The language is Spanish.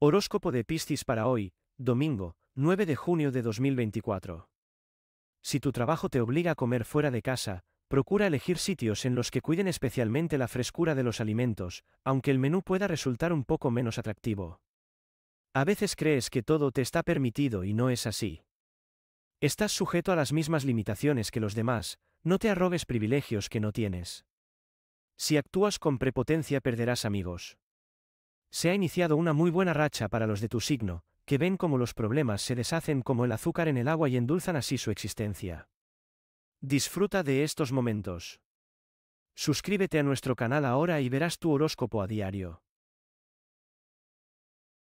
Horóscopo de Piscis para hoy, domingo, 9 de junio de 2024. Si tu trabajo te obliga a comer fuera de casa, procura elegir sitios en los que cuiden especialmente la frescura de los alimentos, aunque el menú pueda resultar un poco menos atractivo. A veces crees que todo te está permitido y no es así. Estás sujeto a las mismas limitaciones que los demás, no te arrogues privilegios que no tienes. Si actúas con prepotencia perderás amigos. Se ha iniciado una muy buena racha para los de tu signo, que ven cómo los problemas se deshacen como el azúcar en el agua y endulzan así su existencia. Disfruta de estos momentos. Suscríbete a nuestro canal ahora y verás tu horóscopo a diario.